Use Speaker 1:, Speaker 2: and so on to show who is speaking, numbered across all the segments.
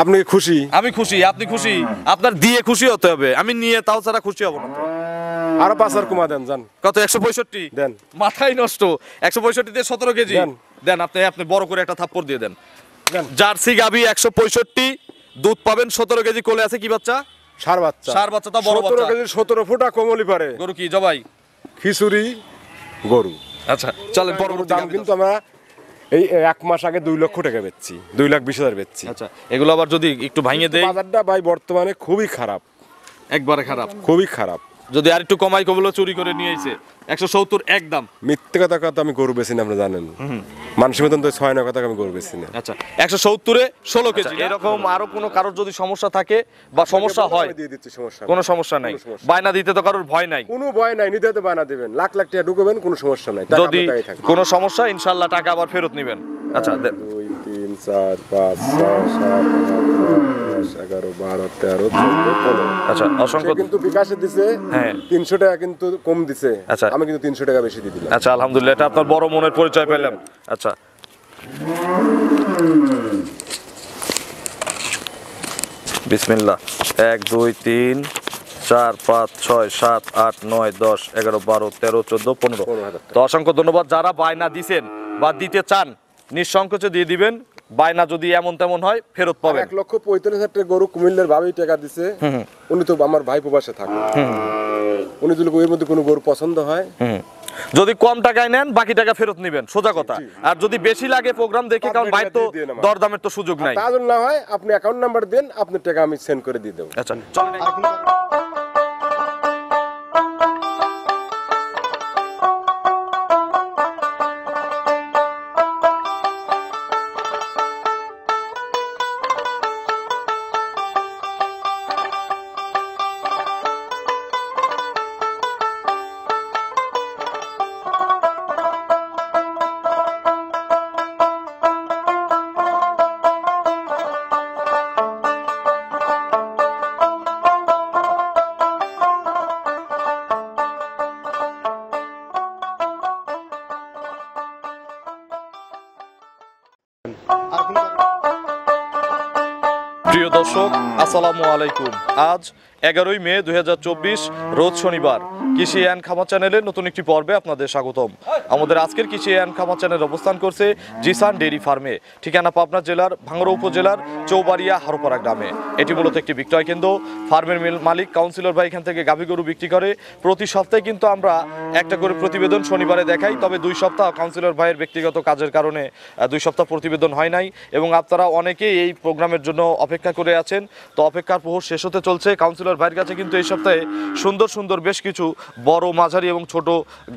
Speaker 1: আপনি খুশি
Speaker 2: আমি খুশি আপনি খুশি আপনার দিয়ে খুশি হতে হবে আমি নিয়ে তাও ছাড়া খুশি হব না
Speaker 1: আরো পাঁচ হাজার কমা দেন যান
Speaker 2: কত একশো পঁয়ষট্টি দেন মাথায় নষ্ট একশো পঁয়ষট্টি দিয়ে সতেরো কেজি দেন আপনি আপনি বড় করে একটা থাপ্পড় দিয়ে দেন জার্সি গাবি একশো পঁয়ষট্টি দুধ পাবেন সতেরো কেজি কোলে আছে কি বাচ্চা সার বাচ্চা সার বাচ্চা তা বড় বাচ্চা কেজি
Speaker 1: সতেরো ফুটা কমলি পারে গরু কি জবাই খিচুড়ি গরু আচ্ছা চলেন পরবর্তী দাম কিন্তু আমরা এই এক মাস আগে দুই লক্ষ টাকা বেচছি দুই লাখ বিশ হাজার বেচছি আচ্ছা এগুলো আবার যদি একটু ভাঙিয়ে দেয় বাজারটা ভাই বর্তমানে খুবই খারাপ একবারে খারাপ খুবই খারাপ
Speaker 2: যদি আর একটু কমাই কবল চুরি করে নিয়েছে একশো সত্তর একদম
Speaker 1: মিথ্যে কথা কথা আমি গরু বেশি না জানেন মানুষের মতন তো ছয় না কথা আমি গরু বেশি না আচ্ছা একশো সত্তরে ষোলো
Speaker 2: আচ্ছা, কেজি এরকম আরো কোনো কারোর যদি সমস্যা থাকে বা সমস্যা হয়
Speaker 1: দিয়ে দিচ্ছি সমস্যা কোনো সমস্যা নাই বায়না
Speaker 2: দিতে তো কারোর ভয় নাই
Speaker 1: কোনো ভয় নাই নিতে বায়না দেবেন লাখ লাখ টাকা ঢুকবেন কোনো সমস্যা নাই যদি
Speaker 2: কোনো সমস্যা ইনশাল্লাহ টাকা আবার ফেরত নেবেন আচ্ছা
Speaker 1: চার পাঁচ আচ্ছা, অসংখ্য হ্যাঁ। কিন্তু কম দিছে আচ্ছা আমি কিন্তু তিনশো টাকা বেশি দিয়ে
Speaker 2: আচ্ছা, আলহামদুলিল্লাহ আপনার বড় মনের পরিচয় পেলাম আচ্ছা বিসমিল্লা এক দুই তিন চার পাঁচ ছয় সাত আট নয় দশ এগারো বারো তেরো চোদ্দ পনেরো তো অসংখ্য ধন্যবাদ যারা বায়না দিছেন বা দিতে চান নিঃসংকোচে দিয়ে দিবেন বায়না যদি এমন তেমন হয়
Speaker 1: ফেরত পাবে এক লক্ষ পঁয়তাল্লিশ হাজার টাকা গরু কুমিল্লার ভাবেই টাকা দিছে উনি তো আমার ভাই প্রবাসে থাকে উনি যদি এর মধ্যে কোনো গরু পছন্দ হয়
Speaker 2: যদি কম টাকায় নেন বাকি টাকা ফেরত নেবেন সোজা কথা আর যদি বেশি লাগে প্রোগ্রাম দেখে কারণ ভাই তো দরদামের
Speaker 1: তো সুযোগ নাই তাহলে না হয় আপনি অ্যাকাউন্ট নাম্বার দেন আপনার টাকা আমি সেন্ড করে দিয়ে দেবো আচ্ছা
Speaker 2: চলেন দর্শক আসসালামু আলাইকুম আজ এগারোই মে দুই রোজ শনিবার কৃষি অ্যান্ড খামার চ্যানেলের নতুন একটি পর্বে আপনাদের স্বাগতম আমাদের আজকের কৃষি অ্যান্ড খামার চ্যানেল অবস্থান করছে জিসান ডেরি ফার্মে ঠিকানা পাবনা জেলার ভাঙড়া উপজেলার চৌবাড়িয়া হারোপাড়া গ্রামে এটি মূলত একটি বিক্রয় কেন্দ্র ফার্মের মালিক কাউন্সিলর ভাই এখান থেকে গাভী গরু বিক্রি করে প্রতি সপ্তাহে কিন্তু আমরা একটা করে প্রতিবেদন শনিবারে দেখাই তবে দুই সপ্তাহ কাউন্সিলর ভাইয়ের ব্যক্তিগত কাজের কারণে দুই সপ্তাহ প্রতিবেদন হয় নাই এবং আপনারা অনেকেই এই প্রোগ্রামের জন্য অপেক্ষা করে আছেন তো অপেক্ষার প্রহর শেষ হতে চলছে কাউন্সিলর পরিবার ভাইয়ের কাছে কিন্তু এই সপ্তাহে সুন্দর সুন্দর বেশ কিছু বড় মাঝারি এবং ছোট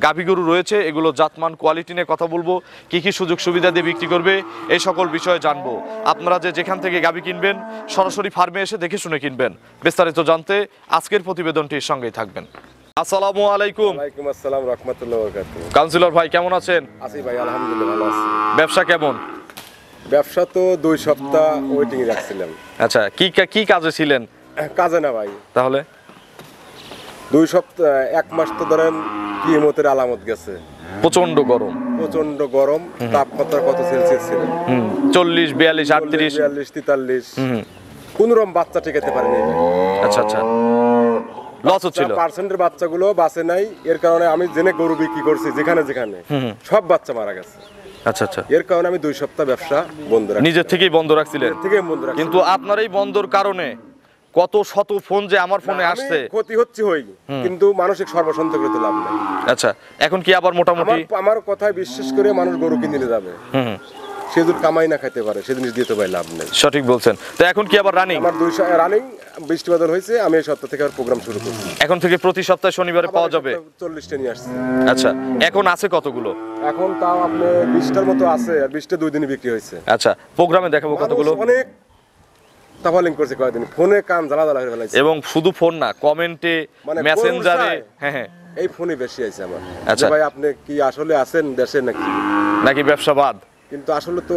Speaker 2: গাভী গরু রয়েছে এগুলো জাতমান কোয়ালিটি নিয়ে কথা বলবো কি কি সুযোগ সুবিধা দিয়ে বিক্রি করবে এই সকল বিষয়ে জানবো আপনারা যে যেখান থেকে গাভী কিনবেন সরাসরি ফার্মে এসে দেখে শুনে কিনবেন বিস্তারিত জানতে আজকের প্রতিবেদনটির সঙ্গেই থাকবেন আসসালামু আলাইকুম ওয়ালাইকুম আসসালাম কাউন্সিলর ভাই কেমন আছেন
Speaker 1: আছি ভাই আলহামদুলিল্লাহ ভালো আছি ব্যবসা কেমন ব্যবসা তো দুই সপ্তাহ ওয়েটিং রাখছিলাম
Speaker 2: আচ্ছা কি কি কাজে ছিলেন কাজে না ভাই তাহলে
Speaker 1: দুই সপ্তাহ এক মাস তো ধরেন কিমতের আলামত গেছে
Speaker 2: প্রচন্ড গরম
Speaker 1: প্রচন্ড গরম তাপমাত্রা কত সেলসিয়াস ছিল চল্লিশ বিয়াল্লিশ আটত্রিশ বিয়াল্লিশ তেতাল্লিশ কোন রকম বাচ্চা টেকাতে পারেনি আচ্ছা আচ্ছা বাচ্চাগুলো বাসে নাই এর কারণে আমি জেনে গরু বিক্রি করছি যেখানে যেখানে সব বাচ্চা মারা গেছে আচ্ছা আচ্ছা এর কারণে আমি দুই সপ্তাহ ব্যবসা বন্ধ রাখি
Speaker 2: নিজের থেকেই বন্ধ রাখছিলেন থেকে বন্ধ কিন্তু আপনার এই বন্ধর কারণে কত শত ফোন যে আমার ফোনে আসছে ক্ষতি হচ্ছে
Speaker 1: হয়নি কিন্তু মানসিক সর্বশান্ত করতে লাভ নাই আচ্ছা এখন কি আবার মোটামুটি আমার কথায় বিশ্বাস করে মানুষ গরু কিনে নিয়ে যাবে হুম কামাই না খাইতে পারে সেদিন দিতে পারে লাভ নেই সঠিক বলছেন তো এখন কি আবার রানিং আমার দুই রানিং বৃষ্টি বাদল হয়েছে আমি এই সপ্তাহ থেকে আর প্রোগ্রাম শুরু করছি এখন
Speaker 2: থেকে প্রতি সপ্তাহে শনিবারে পাওয়া যাবে চল্লিশটা নিয়ে আসছে আচ্ছা এখন আছে কতগুলো
Speaker 1: এখন তাও আপনি বিশটার মতো আছে আর বিশটা দুই দিনে বিক্রি হয়েছে
Speaker 2: আচ্ছা প্রোগ্রামে দেখাবো কতগুলো অনেক
Speaker 1: বস্তা করছে কয়েকদিন ফোনে কাম জ্বালা জ্বালা করে ফেলাইছে
Speaker 2: এবং শুধু ফোন না কমেন্টে মেসেঞ্জারে
Speaker 1: হ্যাঁ হ্যাঁ এই ফোনই বেশি আছে আমার আচ্ছা ভাই আপনি কি আসলে আছেন দেশে নাকি নাকি ব্যবসাবাদ কিন্তু আসলে তো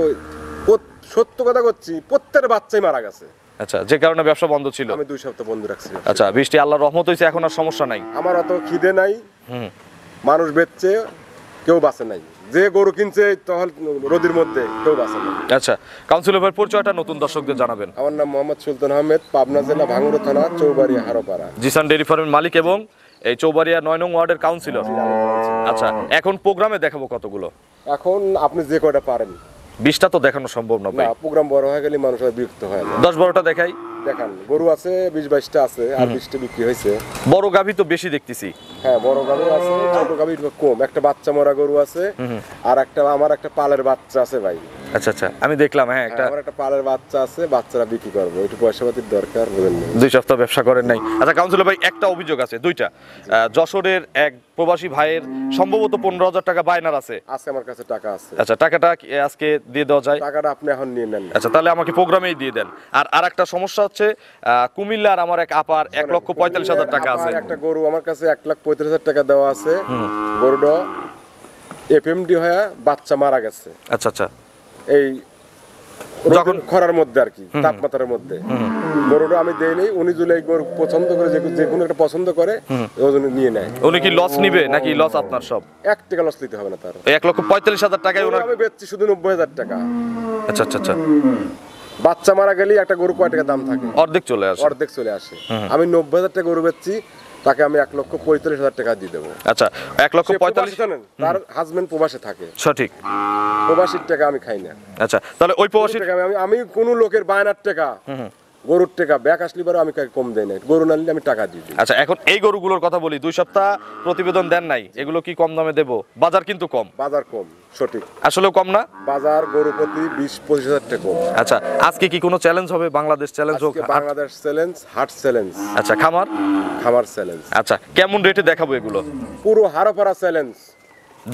Speaker 1: সত্য কথা করছি প্রত্যেক বাচ্চাই মারা গেছে
Speaker 2: আচ্ছা যে কারণে ব্যবসা বন্ধ ছিল আমি
Speaker 1: দুই সপ্তাহ বন্ধ রাখছি
Speaker 2: আচ্ছা বৃষ্টি আল্লাহর রহমত হইছে এখন আর সমস্যা নাই
Speaker 1: আমার অত খিদে নাই হুম মানুষ বেচছে কেউ বাঁচে নাই যে গরু কিনছে তখন রোদির মধ্যে কেউ বাঁচে না
Speaker 2: আচ্ছা কাউন্সিল ভাই পরিচয়টা নতুন দর্শকদের জানাবেন
Speaker 1: আমার নাম মোহাম্মদ সুলতান আহমেদ পাবনা জেলা ভাঙ্গুড়া থানা চৌবাড়ি হারোপাড়া
Speaker 2: জিসান ডেরি ফার্মের মালিক এবং এই চৌবাড়িয়া নয় নং ওয়ার্ডের কাউন্সিলর আচ্ছা এখন প্রোগ্রামে দেখাবো কতগুলো
Speaker 1: এখন আপনি যে কটা পারেন বিশটা তো দেখানো সম্ভব না ভাই প্রোগ্রাম বড় হয়ে গেলে মানুষ বিরক্ত হয় দশ বারোটা দেখাই দেখান গরু আছে বিশ বাইশটা আছে আর বিশটা
Speaker 2: বিক্রি হয়েছে বড় গাভী তো বেশি দেখতেছি
Speaker 1: হ্যাঁ বড় গাভী আছে ছোট গাভী কম একটা বাচ্চা মরা গরু আছে আর একটা আমার একটা পালের বাচ্চা আছে ভাই
Speaker 2: আচ্ছা আচ্ছা আমি দেখলাম হ্যাঁ একটা হ্যাঁ, আমার
Speaker 1: একটা পালের বাচ্চা আছে বাচ্চারা বিক্রি
Speaker 2: করব একটু পয়সা দরকার বলেন দুই সপ্তাহ ব্যবসা করেন নাই আচ্ছা কাউন্সিলর ভাই একটা অভিযোগ আছে দুইটা যশোরের এক প্রবাসী ভাইয়ের সম্ভবত পনেরো হাজার টাকা বায়নার আছে আছে আমার
Speaker 1: কাছে টাকা আছে আচ্ছা
Speaker 2: টাকাটা আজকে দিয়ে দেওয়া যায়
Speaker 1: টাকাটা আপনি এখন নিয়ে
Speaker 2: নেন আচ্ছা তাহলে আমাকে প্রোগ্রামেই দিয়ে দেন আর আর একটা সমস্যা হচ্ছে কুমিল্লার আমার এক আপার এক লক্ষ পঁয়তাল্লিশ হাজার টাকা আছে একটা
Speaker 1: গরু আমার কাছে এক লাখ পঁয়ত্রিশ হাজার টাকা দেওয়া আছে গরুটা এফএমডি হয়ে বাচ্চা মারা গেছে আচ্ছা আচ্ছা এই যখন খরার মধ্যে আর কি তাপমাত্রার মধ্যে গরুটা আমি দেই উনি জুলাই গরু পছন্দ করে যে একটা পছন্দ করে ওজন নিয়ে নেয় উনি কি লস নিবে নাকি লস আপনার সব এক টাকা লস নিতে হবে না তার এক লক্ষ পঁয়তাল্লিশ হাজার টাকায় ওনার আমি বেচছি শুধু নব্বই হাজার টাকা আচ্ছা আচ্ছা আচ্ছা বাচ্চা মারা গেলে একটা গরু কয় টাকা দাম থাকে অর্ধেক চলে আসে অর্ধেক চলে আসে আমি নব্বই হাজার টাকা গরু বেচছি তাকে আমি এক লক্ষ পঁয়তাল্লিশ হাজার টাকা দিয়ে দেবো
Speaker 2: আচ্ছা এক লক্ষ পঁয়তাল্লিশ জানেন তার
Speaker 1: হাজবেন্ড প্রবাসে থাকে
Speaker 2: সঠিক প্রবাসীর টাকা আমি খাই না আচ্ছা
Speaker 1: তাহলে ওই প্রবাসীর টাকা আমি আমি কোনো লোকের বায়নার টাকা গরুর টাকা ব্যাক আসলে পরে আমি কম দেয় না গরু না আমি টাকা দিই
Speaker 2: আচ্ছা এখন এই গরুগুলোর কথা বলি দুই সপ্তাহ প্রতিবেদন দেন নাই এগুলো কি কম দামে দেব বাজার কিন্তু কম
Speaker 1: বাজার কম সঠিক আসলে কম না বাজার গরু প্রতি বিশ পঁচিশ হাজার টাকা কম আচ্ছা
Speaker 2: আজকে কি কোনো চ্যালেঞ্জ
Speaker 1: হবে বাংলাদেশ চ্যালেঞ্জ হোক বাংলাদেশ চ্যালেঞ্জ
Speaker 2: হাট চ্যালেঞ্জ আচ্ছা খামার খামার চ্যালেঞ্জ আচ্ছা কেমন রেটে দেখাবো এগুলো
Speaker 1: পুরো হারাপারা চ্যালেঞ্জ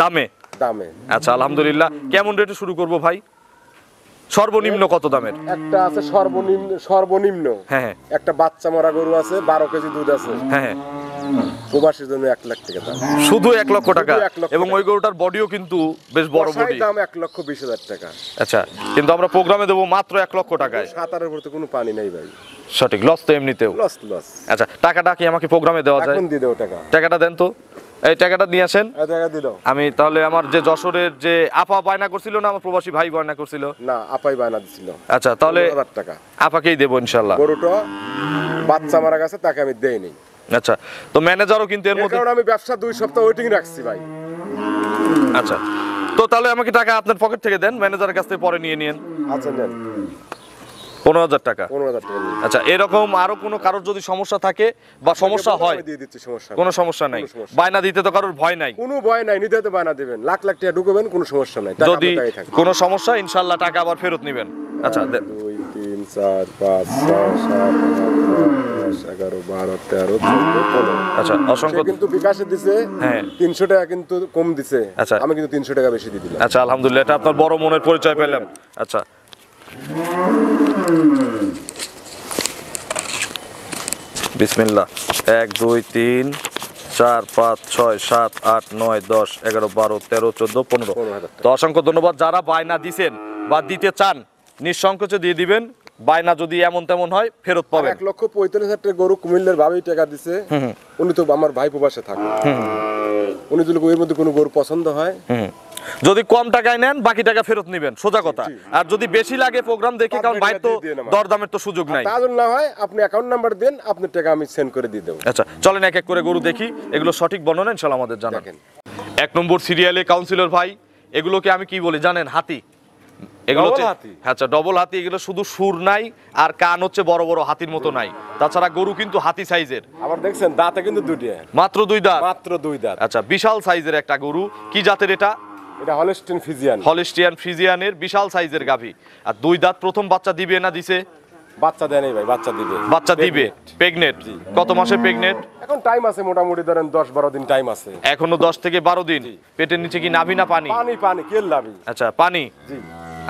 Speaker 1: দামে দামে
Speaker 2: আচ্ছা আলহামদুলিল্লাহ কেমন রেটে শুরু করবো ভাই সর্বনিম্ন কত দামের
Speaker 1: একটা আছে সর্বনিম্ন সর্বনিম্ন হ্যাঁ, হ্যাঁ একটা বাচ্চা মরা গরু আছে বারো কেজি দুধ আছে হ্যাঁ, হ্যাঁ। জন্য এক লাখ টাকা শুধু এক লক্ষ টাকা এবং ওই
Speaker 2: গরুটার বডিও কিন্তু বেশ বড় বডি দাম
Speaker 1: এক লক্ষ বিশ হাজার টাকা
Speaker 2: আচ্ছা কিন্তু আমরা প্রোগ্রামে দেবো মাত্র এক লক্ষ টাকায়
Speaker 1: সাঁতারের উপর তো কোনো পানি নাই ভাই
Speaker 2: সঠিক লস তো এমনিতেও লস লস আচ্ছা টাকাটা কি আমাকে প্রোগ্রামে দেওয়া যায় দিয়ে দেবো টাকা টাকাটা দেন তো এই টাকাটা নিয়ে আসেন আমি তাহলে আমার যে যশোরের যে আপা বায়না করছিল না আমার প্রবাসী ভাই বায়না করছিল না আপাই বায়না দিছিল আচ্ছা তাহলে টাকা আপাকেই দেবো ইনশাল্লাহ
Speaker 1: গরুটা বাচ্চা মারা গেছে তাকে আমি দেইনি
Speaker 2: আচ্ছা তো ম্যানেজারও কিন্তু এর মধ্যে
Speaker 1: আমি ব্যবসা দুই সপ্তাহ ওয়েটিং রাখছি ভাই
Speaker 2: আচ্ছা তো তাহলে আমাকে টাকা আপনার পকেট থেকে দেন ম্যানেজারের কাছ থেকে পরে নিয়ে নিন আচ্ছা দেন পনেরো হাজার টাকা আচ্ছা এরকম আরো কোনো কারোর যদি সমস্যা থাকে বা সমস্যা হয়
Speaker 1: কোনো সমস্যা নাই বায়না দিতে তো কারোর ভয় নাই কোনো ভয় নাই নিতে বায়না লাখ লাখ টাকা ঢুকবেন কোনো সমস্যা নাই যদি কোনো
Speaker 2: সমস্যা ইনশাল্লাহ টাকা আবার ফেরত নেবেন আচ্ছা
Speaker 1: আচ্ছা হ্যাঁ। তিনশো টাকা কিন্তু কম দিছে আচ্ছা আমি কিন্তু তিনশো টাকা বেশি দিয়ে
Speaker 2: আচ্ছা আলহামদুলিল্লাহ আপনার বড় মনের পরিচয় পেলাম আচ্ছা বিসমিল্লা এক দুই তিন চার পাঁচ ছয় সাত আট নয় দশ এগারো বারো তেরো চোদ্দ পনেরো তো অসংখ্য ধন্যবাদ যারা বায়না দিছেন বা দিতে চান নিঃসংকোচে দিয়ে দিবেন বায়না যদি এমন তেমন হয় ফেরত পাবে এক
Speaker 1: লক্ষ পঁয়তাল্লিশ হাজার টাকা গরু কুমিল্লার ভাবেই টাকা দিছে উনি তো আমার ভাই প্রবাসে থাকে উনি যদি ওর মধ্যে কোনো গরু পছন্দ হয় যদি
Speaker 2: কম টাকায় নেন বাকি টাকা ফেরত নেবেন সোজা কথা আর যদি বেশি লাগে প্রোগ্রাম দেখে কারণ বাইরে তো দরদামের তো সুযোগ নাই তার
Speaker 1: না হয় আপনি অ্যাকাউন্ট নাম্বার দেন আপনার টাকা আমি সেন্ড করে দিয়ে দেব আচ্ছা
Speaker 2: চলেন এক এক করে গরু দেখি এগুলো সঠিক বর্ণনা ইনশাআল্লাহ আমাদের জানাবেন এক নম্বর সিরিয়ালে কাউন্সিলর ভাই এগুলোকে আমি কি বলি জানেন হাতি এগুলো হচ্ছে আচ্ছা ডবল হাতি এগুলো শুধু সুর নাই আর কান হচ্ছে বড় বড় হাতির মতো নাই তাছাড়া গরু কিন্তু হাতি সাইজের আবার দেখছেন দাঁতে কিন্তু দুটি মাত্র দুই দাঁত মাত্র দুই দাঁত আচ্ছা বিশাল সাইজের একটা গরু কি জাতের এটা এটা হলস্টিয়ান ফিজিয়ান হলস্টিয়ান ফিজিয়ানের বিশাল সাইজের গাভী আর দুই দাঁত প্রথম বাচ্চা দিবে না দিছে
Speaker 1: বাচ্চা দেয় ভাই বাচ্চা দিবে বাচ্চা দিবে
Speaker 2: প্রেগনেট কত মাসে প্রেগনেট
Speaker 1: এখন টাইম আছে মোটামুটি ধরেন 10 12 দিন টাইম আছে
Speaker 2: এখনো 10 থেকে 12 দিন পেটের নিচে কি নাভি না পানি পানি পানি কেল নাভি আচ্ছা পানি জি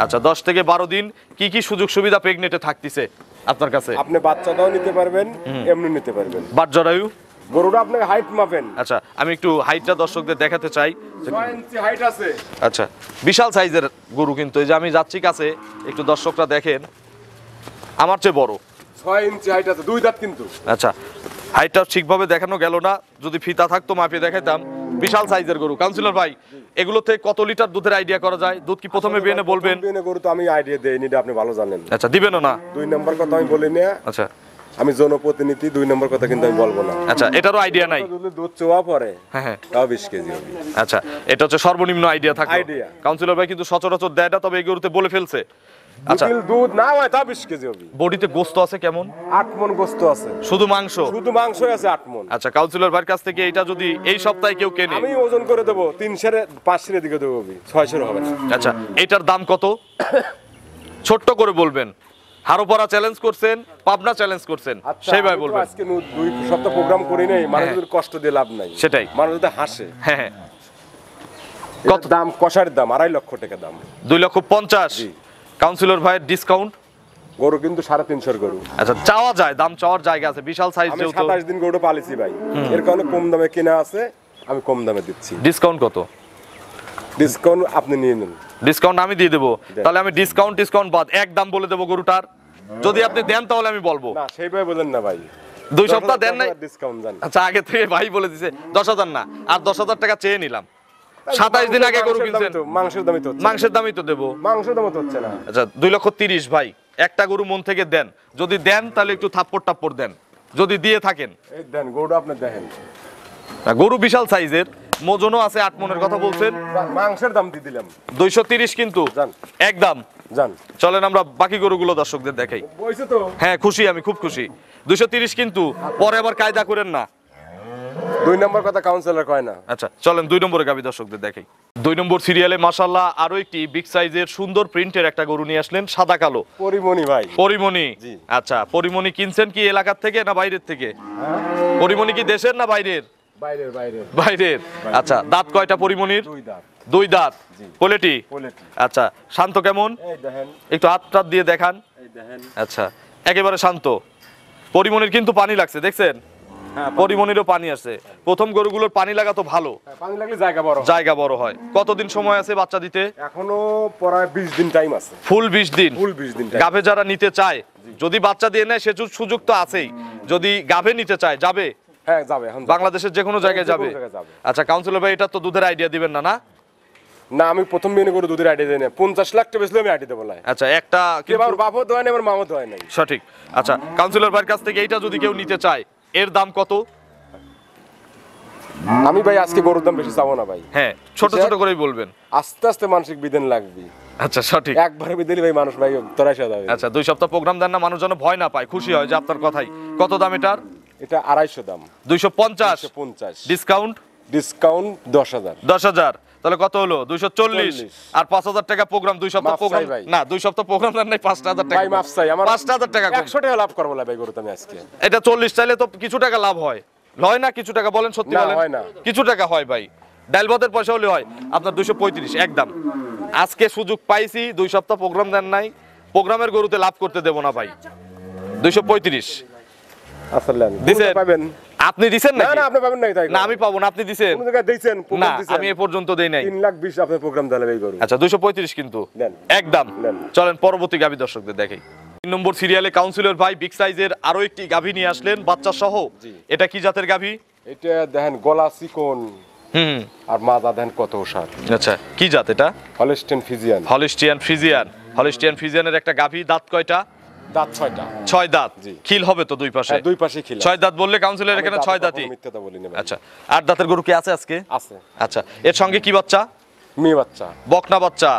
Speaker 2: আচ্ছা 10 থেকে 12 দিন কি কি সুযোগ সুবিধা প্রেগনেটে থাকতিছে আপনার কাছে
Speaker 1: আপনি বাচ্চাটাও নিতে পারবেন এমনি নিতে পারবেন বাচ্চারাও গরুটা আপনি হাইট মাপেন
Speaker 2: আচ্ছা আমি একটু হাইটটা দর্শকদের দেখাতে চাই
Speaker 1: হাইট আছে আচ্ছা
Speaker 2: বিশাল সাইজের গরু কিন্তু এই যে আমি যাচ্ছি কাছে একটু দর্শকরা দেখেন আমার চেয়ে বড়
Speaker 1: ছয় ইঞ্চি দুই কিন্তু
Speaker 2: আচ্ছা হাইটটা ঠিকভাবে দেখানো গেল না যদি ফিতা থাকতো মাপিয়ে দেখাতাম বিশাল সাইজের গরু কাউন্সিলর ভাই এগুলো থেকে কত লিটার দুধের
Speaker 1: আইডিয়া করা যায় দুধ কি প্রথমে আচ্ছা, বলবেন গরু তো আমি আইডিয়া আপনি ভালো জানেন আচ্ছা দিবেন না দুই নম্বর কথা আমি বলি আচ্ছা আমি জনপ্রতিনিধি দুই নম্বর কথা কিন্তু আমি বলবো না
Speaker 2: আচ্ছা এটারও আইডিয়া নাই
Speaker 1: দুধ চোয়া পরে
Speaker 2: হ্যাঁ, হ্যাঁ তাও বিশ কেজি হবে আচ্ছা এটা হচ্ছে সর্বনিম্ন আইডিয়া থাকে আইডিয়া কাউন্সিলর ভাই কিন্তু সচরাচর দেয় না তবে এই বলে ফেলছে আচ্ছা দুধ না হয় 20 কেজি হবে বডিতে গোস্ত আছে কেমন
Speaker 1: মন গোস্ত আছে
Speaker 2: শুধু মাংস শুধু মাংসই আছে আট মন আচ্ছা কাউন্সিলর ভাইয়ের কাছ থেকে এটা যদি এই সপ্তাহে কেউ কেনে আমি ওজন করে দেব 300 এর 500 এর দিকে দেব 600 হবে আচ্ছা এটার দাম কত ছোট্ট করে বলবেন হারোপরা চ্যালেঞ্জ করছেন পাবনা চ্যালেঞ্জ করছেন আচ্ছা, সেইভাবে বলবেন আজকে
Speaker 1: দুই সপ্তাহ প্রোগ্রাম করি নাই হ্যাঁ, মানুষদের হ্যাঁ। কষ্ট দিয়ে লাভ নাই সেটাই মানুষ মানুষদের হাসে হ্যাঁ, হ্যাঁ। কত দাম কষার দাম আড়াই লক্ষ টাকা দাম
Speaker 2: দুই লক্ষ পঞ্চাশ কাউন্সিলর ভাইয়ের ডিসকাউন্ট গরু কিন্তু সাড়ে তিনশোর গরু আচ্ছা চাওয়া যায় দাম চাওয়ার জায়গা আছে বিশাল সাইজ সাতাশ দিন গরু পালিছি ভাই
Speaker 1: এর কারণে কম দামে কেনা আছে আমি কম দামে দিচ্ছি ডিসকাউন্ট কত ডিসকাউন্ট আপনি নিয়ে নেন
Speaker 2: ডিসকাউন্ট আমি দিয়ে দেবো তাহলে আমি ডিসকাউন্ট ডিসকাউন্ট বাদ এক দাম বলে দেবো গরুটার যদি
Speaker 1: আপনি দেন তাহলে আমি বলবো না সেইভাবে বলেন না ভাই দুই সপ্তাহ দেন নাই ডিসকাউন্ট আচ্ছা আগে থেকে ভাই
Speaker 2: বলে দিছে দশ হাজার না আর দশ হাজার টাকা চেয়ে নিলাম
Speaker 1: সাতাইশ দিন আগে গরু কিনছেন মাংসের
Speaker 2: দামই তো মাংসের দামই তো দেবো
Speaker 1: মাংসের তো হচ্ছে না
Speaker 2: আচ্ছা দুই লক্ষ তিরিশ ভাই একটা গরু মন থেকে দেন যদি দেন তাহলে একটু থাপ্পড় টাপ্পড় দেন যদি দিয়ে থাকেন
Speaker 1: দেন আপনি দেখেন
Speaker 2: গরু বিশাল সাইজের মোজনও আছে আট মনের কথা বলছেন
Speaker 1: মাংসের দাম দিয়ে দিলাম
Speaker 2: দুইশো তিরিশ কিন্তু একদম জান চলেন আমরা বাকি গরুগুলো দর্শকদের দেখাই হ্যাঁ খুশি আমি খুব খুশি দুইশো তিরিশ কিন্তু পরে আবার কায়দা করেন না
Speaker 1: দুই নম্বর কথা কাউন্সিলর কয় না
Speaker 2: আচ্ছা চলেন দুই নম্বরে গাবি দর্শকদের দেখাই দুই নম্বর সিরিয়ালে মাশাল্লাহ আরো একটি বিগ সাইজের সুন্দর প্রিন্টের একটা গরু নিয়ে আসলেন সাদা কালো পরিমণি ভাই পরিমণি আচ্ছা পরিমণি কিনছেন কি এলাকার থেকে না বাইরের থেকে হ্যাঁ। পরিমণি কি দেশের না বাইরের
Speaker 1: বাইরের বাইরের বাইরের আচ্ছা দাঁত কয়টা পরিমনির দুই দাঁত
Speaker 2: দুই দাঁত কোলেটি আচ্ছা শান্ত কেমন একটু হাত দিয়ে দেখান আচ্ছা একেবারে শান্ত পরিমনির কিন্তু পানি লাগছে দেখছেন হ্যাঁ, পরিমনিরও পানি আছে প্রথম গরুগুলোর পানি লাগা তো ভালো
Speaker 1: হ্যাঁ, জায়গা
Speaker 2: বড় হয় কতদিন সময় আছে
Speaker 1: বাচ্চা দিতে এখনো প্রায় 20 দিন টাইম আছে ফুল বিশ দিন ফুল বিশ দিন গাভে
Speaker 2: যারা নিতে চায় যদি বাচ্চা দিয়ে নেয় সে সুযোগ তো আছেই যদি গাভে নিতে চায় যাবে হ্যাঁ যাবে বাংলাদেশের যে কোনো জায়গায় যাবে আচ্ছা কাউন্সিলর ভাই এটা তো দুধের আইডিয়া দিবেন না না
Speaker 1: না আমি প্রথম বিয়ে করে দুধের আইডিয়া দেয় না পঞ্চাশ লাখ টাকা বেশি আমি আইডিয়া দেবো না
Speaker 2: আচ্ছা একটা আমার
Speaker 1: বাপও দেয় না আমার মামও দেয় নাই
Speaker 2: সঠিক আচ্ছা কাউন্সিলর ভাইয়ের কাছ থেকে এইটা যদি কেউ নিতে চায় এর দাম কত
Speaker 1: আমি ভাই আজকে গরুর দাম বেশি চাবো না ভাই
Speaker 2: হ্যাঁ ছোট ছোট করেই বলবেন আস্তে আস্তে
Speaker 1: মানসিক বিধান লাগবে আচ্ছা সঠিক একবারে বিদেলি ভাই মানুষ ভাই তোরা যাবে আচ্ছা
Speaker 2: দুই সপ্তাহ প্রোগ্রাম দেন না মানুষ যেন ভয় না পায় খুশি হয় যে আপনার কথাই কত দাম এটার
Speaker 1: এটা আড়াইশো দাম
Speaker 2: দুইশো পঞ্চাশ পঞ্চাশ
Speaker 1: ডিসকাউন্ট ডিসকাউন্ট দশ হাজার
Speaker 2: দশ হাজার তাহলে কত হলো দুইশো চল্লিশ আর পাঁচ হাজার টাকা প্রোগ্রাম দুই সপ্তাহ প্রোগ্রাম না দুই সপ্তাহ প্রোগ্রাম নাই পাঁচটা হাজার টাকা মাফ চাই আমার পাঁচটা হাজার টাকা একশো
Speaker 1: টাকা লাভ করবো লাভ করতে আমি আজকে
Speaker 2: এটা চল্লিশ চাইলে তো কিছু টাকা লাভ হয় হয় না কিছু টাকা বলেন সত্যি বলেন হয় না কিছু টাকা হয় ভাই ডাল ভাতের পয়সা হলে হয় আপনার দুইশো পঁয়ত্রিশ একদম আজকে সুযোগ পাইছি দুই সপ্তাহ প্রোগ্রাম দেন নাই প্রোগ্রামের গরুতে লাভ করতে দেবো না ভাই দুইশো পঁয়ত্রিশ পাবেন আপনি দিছেন না না
Speaker 1: আপনি পাবেন নাই তাই না আমি পাবো না আপনি দিছেন কোন দিছেন না আমি এ
Speaker 2: পর্যন্ত দেই নাই
Speaker 1: প্রোগ্রাম দালে করুন
Speaker 2: আচ্ছা 235 কিন্তু একদম চলেন পরবর্তী গাবি দর্শকদের দেখাই তিন নম্বর সিরিয়ালে কাউন্সিলর ভাই বিগ সাইজের আরো একটি গাভী নিয়ে আসলেন বাচ্চা সহ এটা কি জাতের গাভী এটা
Speaker 1: দেখেন গলা চিকন হুম আর মাজা দেন কত ওষার
Speaker 2: আচ্ছা কি জাত এটা Holstein Friesian Holstein Friesian
Speaker 1: Holstein ফিজিয়ানের একটা গাভী দাঁত কয়টা দাঁত
Speaker 2: ছয়টা ছয় দাঁত খিল হবে তো দুই পাশে হ্যাঁ, দুই পাশে খিল ছয় দাঁত বললে কাউন্সিলর এখানে ছয় দাঁতই
Speaker 1: মিথ্যাটা বলি না আচ্ছা দাঁতের গরু কি আছে আজকে আছে
Speaker 2: আচ্ছা এর সঙ্গে কি বাচ্চা মেয়ে বাচ্চা বকনা বাচ্চা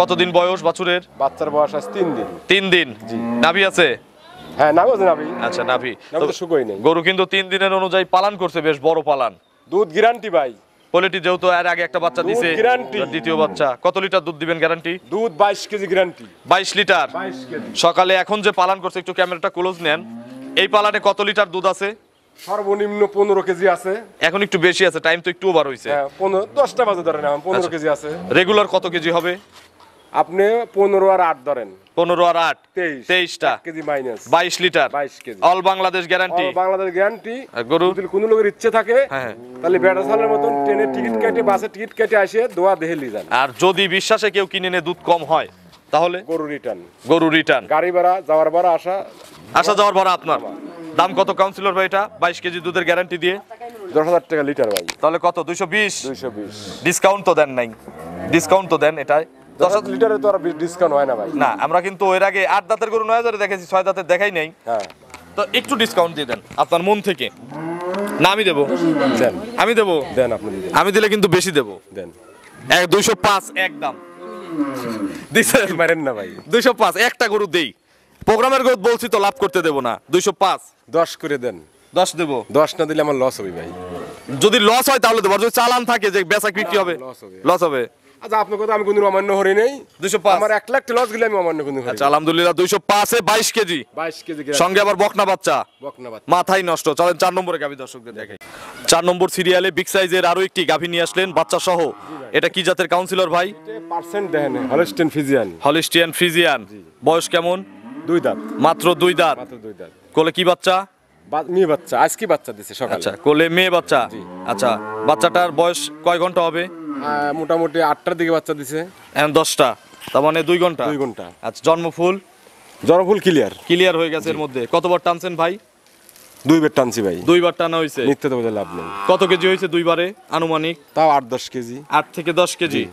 Speaker 2: কতদিন বয়স বাছুরের বাচ্চার বয়স আছে তিন দিন তিন দিন নাভি আছে হ্যাঁ নাভি আছে নাভি আচ্ছা নাভি তো নেই গরু কিন্তু তিন দিনের অনুযায়ী পালন করছে বেশ বড় পালন দুধ গ্যারান্টি ভাই কোয়ালিটি যেহেতু এর আগে একটা বাচ্চা দিছে দ্বিতীয় বাচ্চা কত লিটার দুধ দিবেন গ্যারান্টি দুধ 22 কেজি গ্যারান্টি 22 লিটার 22 কেজি সকালে এখন যে পালন করছে একটু ক্যামেরাটা ক্লোজ নেন এই পালনে কত লিটার দুধ আছে
Speaker 1: সর্বনিম্ন 15 কেজি আছে
Speaker 2: এখন একটু বেশি আছে টাইম তো একটু ওভার হইছে হ্যাঁ
Speaker 1: 15 10টা বাজে ধরে নাও 15 কেজি আছে
Speaker 2: রেগুলার কত কেজি হবে
Speaker 1: আপনি পনেরো আর আট ধরেন পনেরো আর আট তেইশটা কেজি
Speaker 2: মাইনাস বাইশ লিটার বাইশ KG all Bangladesh guarantee
Speaker 1: Bangladesh guarantee গরু যদি
Speaker 2: কোনো লোকের ইচ্ছে থাকে হ্যাঁ, হ্যাঁ।
Speaker 1: তাহলে সালের মতন ট্রেনের টিকিট কেটে বাসের টিকিট কেটে আসে দোয়া দেহেলি যান
Speaker 2: আর যদি বিশ্বাসে কেউ কিনে নে দুধ কম হয় তাহলে গরু রিটার্ন গরু রিটার্ন
Speaker 1: গাড়ি ভাড়া যাওয়ার ভাড়া আসা
Speaker 2: আসা যাওয়ার ভাড়া আপনার দাম কত কাউন্সিলর ভাই এটা বাইশ কেজি দুধের গ্যারান্টি দিয়ে
Speaker 1: দশ হাজার টাকা লিটার ভাই
Speaker 2: তাহলে কত দুইশো বিশ দুইশো বিশ ডিসকাউন্ট তো দেন নাই ডিসকাউন্ট তো দেন এটাই হ্যাঁ। আমি দিলে কিন্তু বেশি দেবো দুইশো পাঁচ একদম
Speaker 1: না ভাই দুইশো পাঁচ একটা গরু দেই প্রোগ্রামের গরু বলছি তো লাভ করতে দেবো না দুইশো পাঁচ দশ করে দেন দশ দেবো দশ না দিলে আমার লস হবে ভাই যদি লস হয় তাহলে দেবো যদি চালান থাকে যে বেচা বিক্রি হ্যাঁ, হবে লস হবে আচ্ছা আপনার কথা আমি কোনদিন অমান্য হরি নাই আমার এক লাখ লস গেলে আমি অমান্য কোনদিন আচ্ছা দুইশো পাঁচে বাইশ কেজি সঙ্গে আবার
Speaker 2: বকনা বাচ্চা বকনা নষ্ট চলেন চার নম্বরে গাভী দর্শকদের দেখাই চার নম্বর সিরিয়ালে বিগ সাইজের আরো একটি গাভী নিয়ে আসলেন বাচ্চা সহ এটা কি জাতের কাউন্সিলর ভাই হলিস্টিয়ান ফিজিয়ান হলিস্টিয়ান ফিজিয়ান বয়স কেমন দুই দাঁত মাত্র দুই দাঁত দুই দাঁত
Speaker 1: কোলে কি বাচ্চা মেয়ে বাচ্চা আজকে বাচ্চা দিচ্ছে
Speaker 2: কোলে মেয়ে বাচ্চা আচ্ছা
Speaker 1: বাচ্চাটার বয়স কয় ঘন্টা হবে মোটামুটি আটটার দিকে বাচ্চা দিছে
Speaker 2: দশটা তার মানে দুই ঘন্টা দুই ঘন্টা আচ্ছা জন্মফুল
Speaker 1: জন্মফুল ক্লিয়ার
Speaker 2: ক্লিয়ার হয়ে গেছে এর মধ্যে কতবার টানছেন ভাই
Speaker 1: দুইবার টানছি ভাই
Speaker 2: দুইবার টানা হয়েছে নিতে তো লাভ নেই কত কেজি হয়েছে দুইবারে আনুমানিক তাও আট দশ কেজি আট থেকে দশ কেজি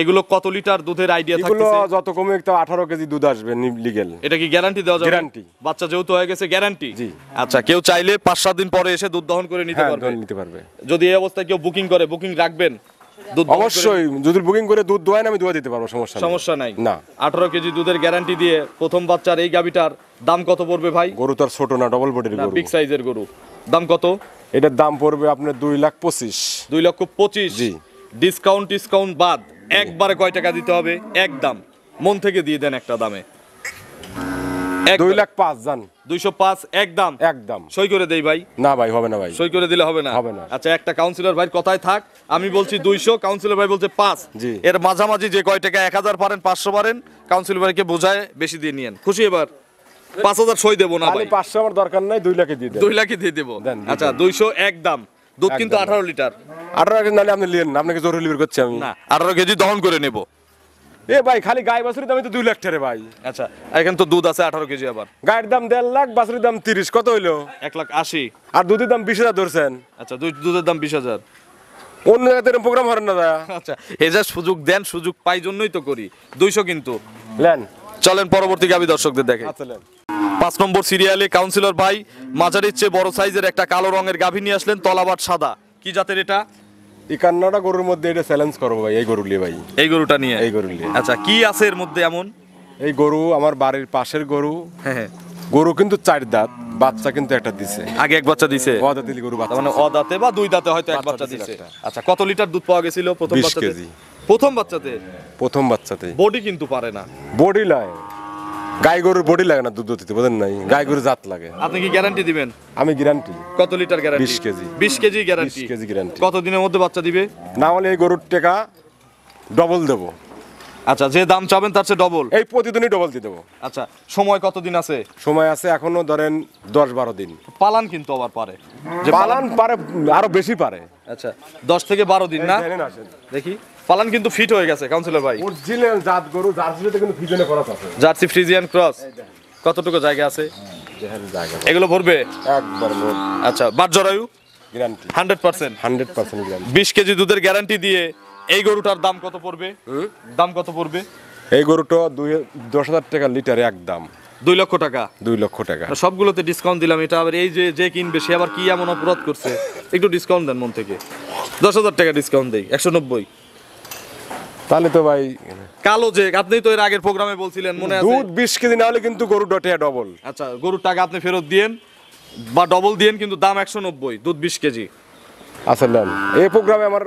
Speaker 2: এগুলো কত লিটার দুধের আইডিয়া থাকতেছে এগুলো
Speaker 1: যত কমে তো আঠারো কেজি দুধ আসবে লিগেল
Speaker 2: এটা কি গ্যারান্টি দেওয়া যাবে গ্যারান্টি বাচ্চা যেহেতু হয়ে গেছে গ্যারান্টি জি আচ্ছা
Speaker 1: কেউ চাইলে পাঁচ সাত দিন পরে এসে দুধ দহন করে নিতে হ্যাঁ, পারবে নিতে পারবে
Speaker 2: যদি এই অবস্থায় কেউ বুকিং করে বুকিং রাখবেন
Speaker 1: অবশ্যই দুধের বুকিং করে দুধ দোয়ায় আমি দোয়া দিতে পারবো সমস্যা সমস্যা নাই না
Speaker 2: আঠারো কেজি দুধের গ্যারান্টি দিয়ে প্রথম বাচ্চার এই গাবিটার
Speaker 1: দাম কত পড়বে ভাই গরু তার ছোট না ডবল বডির গরু বিগ সাইজের গরু দাম কত এটার দাম পড়বে আপনার
Speaker 2: দুই লাখ পঁচিশ দুই লক্ষ পঁচিশ জি ডিসকাউন্ট টিসকাউন্ট বাদ একবারে কয় টাকা দিতে হবে এক দাম মন থেকে দিয়ে দেন একটা দামে ভাই বেশি দিয়ে নিয়েন খুশি এবার পাঁচ হাজার সই না
Speaker 1: পাঁচশো আমার দরকার নাই দুই দুই দিয়ে দেবো আচ্ছা দুইশো দুধ কিন্তু আঠারো লিটার আঠারো নাহলে আপনি আপনাকে জরুরি না আঠারো কেজি দহন করে নেবো এ ভাই খালি গায়ে তো দুই লাখ টাকা ভাই আচ্ছা
Speaker 2: এখন তো দুধ আছে আঠারো কেজি আবার
Speaker 1: গায়ের দাম দেড় লাখ দাম তিরিশ কত হইলো এক লাখ আশি আর দুধের দাম বিশ হাজার ধরছেন আচ্ছা দুধের
Speaker 2: দাম বিশ হাজার অন্য জায়গাতে প্রোগ্রাম হরেন না দাদা আচ্ছা এ যা সুযোগ দেন সুযোগ পাই জন্যই তো করি দুইশো কিন্তু লেন চলেন পরবর্তী গাবি দর্শকদের দেখে আচ্ছা, পাঁচ নম্বর সিরিয়ালে কাউন্সিলর ভাই মাঝারির চেয়ে বড় সাইজের একটা কালো রঙের গাভী নিয়ে আসলেন তলাবাট সাদা কি জাতের এটা
Speaker 1: গরুর মধ্যে এটা চ্যালেঞ্জ করবো ভাই এই ভাই এই গরুটা নিয়ে এই আচ্ছা কি আছে এর মধ্যে এমন এই গরু আমার বাড়ির পাশের গরু হ্যাঁ, হ্যাঁ। গরু কিন্তু চার দাঁত বাচ্চা কিন্তু একটা দিছে
Speaker 2: আগে এক বাচ্চা দিছে অদাতে গরু বাচ্চা মানে অদাতে বা দুই দাঁতে হয়তো এক বাচ্চা দিছে আচ্ছা কত লিটার দুধ পাওয়া গেছিল প্রথম বাচ্চা প্রথম বাচ্চাতে
Speaker 1: প্রথম বাচ্চাতে বডি কিন্তু পারে না বডি লয় গাই গরুর বডি লাগে না দুধ দিতে বোঝেন নাই গাই গরুর জাত লাগে আপনি কি গ্যারান্টি দিবেন আমি গ্যারান্টি কত litre guarantee 20 KG 20 KG guarantee 20 KG guarantee কত দিনের মধ্যে বাচ্চা দিবে না হলে এই গরুর টাকা ডবল দেবো আচ্ছা যে দাম চাবেন তার চেয়ে ডবল এই প্রতিদিনই ডবল দিয়ে দেবো আচ্ছা সময় কতদিন আছে সময় আছে এখনো ধরেন দশ বারো দিন পালান কিন্তু আবার পারে পালান পারে আরো বেশি
Speaker 2: পারে আচ্ছা দশ থেকে বারো দিন না দেখি পালান কিন্তু ফিট হয়ে গেছে কাউন্সিলর ভাই
Speaker 1: অরিজিনাল জাত গরু জার্সিতে কিন্তু ফিজনে করা আছে
Speaker 2: জার্সি ফ্রিজিয়ান ক্রস কতটুকু জায়গা আছে এগুলো ভরবে একবার আচ্ছা বাজরায়ু গ্যারান্টি 100%
Speaker 1: 100% গ্যারান্টি
Speaker 2: 20 কেজি দুধের গ্যারান্টি দিয়ে এই গরুটার
Speaker 1: দাম কত পড়বে দাম কত পড়বে এই গরুটা দুই দশ হাজার টাকা লিটারে এক দাম দুই লক্ষ টাকা দুই লক্ষ টাকা
Speaker 2: সবগুলোতে ডিসকাউন্ট দিলাম এটা আবার এই যে যে কিনবে সে আবার কি এমন অপরাধ করছে একটু ডিসকাউন্ট দেন মন থেকে দশ হাজার টাকা ডিসকাউন্ট দেই একশো নব্বই তাহলে তো ভাই কালো যে আপনি তো এর আগের প্রোগ্রামে বলছিলেন মনে আছে দুধ 20 কেজি না হলে কিন্তু গরু ডটে ডবল আচ্ছা গরুর টাকা আপনি ফেরত দিয়েন বা ডবল দিয়েন কিন্তু দাম 190 দুধ 20 কেজি
Speaker 1: আচ্ছা নেন এই প্রোগ্রামে আমার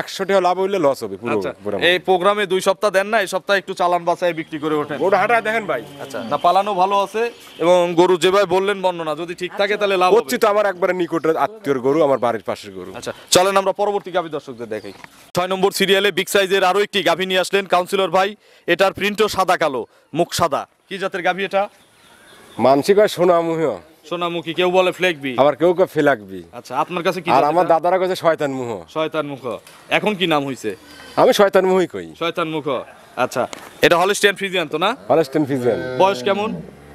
Speaker 1: একশোটি লাভ হইলে লস হবে আচ্ছা,
Speaker 2: এই প্রোগ্রামে দুই সপ্তাহ দেন না এই সপ্তাহে একটু চালান বাঁচায় বিক্রি করে ওঠেন গরু হাটা দেখেন ভাই আচ্ছা না পালানো ভালো আছে এবং গরু যেভাবে বললেন বর্ণনা যদি ঠিক থাকে তাহলে লাভ হচ্ছে
Speaker 1: তো আমার একবারে নিকটের আত্মীয়র গরু আমার বাড়ির পাশের গরু আচ্ছা
Speaker 2: চলেন আমরা পরবর্তী গাভী দর্শকদের দেখাই ছয় নম্বর সিরিয়ালে বিগ সাইজের আরও একটি গাভী নিয়ে আসলেন কাউন্সিলর ভাই এটার প্রিন্টও সাদা কালো মুখ সাদা কি জাতের গাভী এটা
Speaker 1: মানসিক হয় সোনামুহ
Speaker 2: সোনামুখী কেউ বলে ফ্লেকবি আবার
Speaker 1: কেউ কেউ ফ্লেকবি
Speaker 2: আচ্ছা আপনার কাছে কি আর আমার দাদারা কইছে শয়তান মুখ শয়তান মুখ এখন কি নাম হইছে
Speaker 1: আমি শয়তান মুখই কই
Speaker 2: শয়তান মুখ আচ্ছা এটা হলস্টেন ফ্রিজিয়ান তো না
Speaker 1: হলস্টেন ফ্রিজিয়ান বয়স কেমন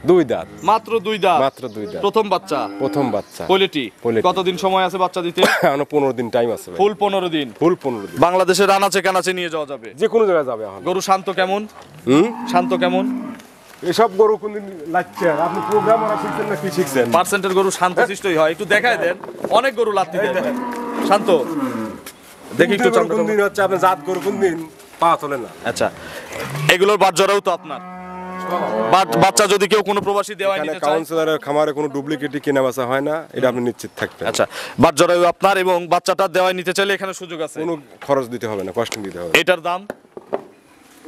Speaker 1: দুই দাঁত
Speaker 2: মাত্র দুই দাঁত মাত্র দুই দাঁত প্রথম বাচ্চা প্রথম বাচ্চা পোলিটি কতদিন সময় আছে বাচ্চা দিতে এখনো 15 দিন টাইম আছে ফুল 15 দিন ফুল 15 দিন বাংলাদেশের আনাচে কানাচে নিয়ে যাওয়া যাবে যে কোনো জায়গায় যাবে এখন গরু শান্ত কেমন
Speaker 1: হুম শান্ত কেমন এসব গরু কোনদিন লাগছে আর আপনি প্রোগ্রাম ওরা শিখছেন না কি শিখছেন পার্সেন্টের গরু শান্ত শিষ্টই
Speaker 2: হ্যাঁ। হয় একটু দেখায় দেন অনেক গরু লাগতে দেয় শান্ত
Speaker 1: দেখি একটু চামড়া কোনদিন
Speaker 2: হচ্ছে আপনি জাত গরু কোনদিন পা চলে না আচ্ছা এগুলোর বাদ বাজারও তো আপনার বাচ্চা যদি কেউ কোনো প্রবাসী দেওয়া নিতে চায়
Speaker 1: কাউন্সিলরের খামারে কোনো ডুপ্লিকেটই কেনা বাসা হয় না এটা আপনি নিশ্চিত থাকবেন আচ্ছা বাচ্চাটাও আপনার এবং বাচ্চাটা দেওয়া নিতে চাইলে এখানে সুযোগ আছে কোনো খরচ দিতে হবে না কষ্ট দিতে হবে এটার দাম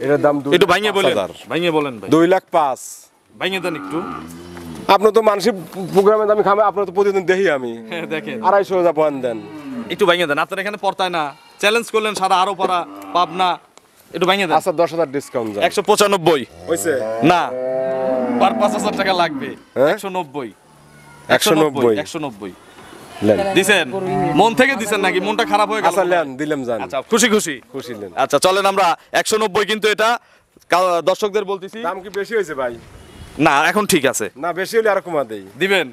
Speaker 1: এটার দাম একটু ভাঙিয়ে বলেন ভাঙিয়ে বলেন ভাই দুই লাখ পাঁচ ভাঙিয়ে দেন একটু আপনার তো মানসিক প্রোগ্রামে আমি খামে আপনার তো প্রতিদিন দেখি আমি হ্যাঁ, দেখেন আড়াইশো হাজার পয়েন্ট দেন একটু
Speaker 2: ভাঙিয়ে দেন আপনার এখানে পড়তায় না চ্যালেঞ্জ করলেন সারা আরো পড়া পাবনা একটু ভাঙিয়ে দেন
Speaker 1: আচ্ছা দশ হাজার ডিসকাউন্ট
Speaker 2: একশো পঁচানব্বই হয়েছে না পার পাঁচ হাজার টাকা লাগবে হ্যাঁ? একশো নব্বই
Speaker 1: একশো নব্বই একশো নব্বই দিছেন
Speaker 2: মন থেকে দিছেন নাকি মনটা খারাপ হয়ে আচ্ছা দিলাম জান আচ্ছা খুশি খুশি খুশি আচ্ছা চলেন আমরা 190 কিন্তু এটা দর্শকদের দাম কি বেশি হয়েছে ভাই না এখন ঠিক আছে না বেশি হলে আর কমা দেই দিবেন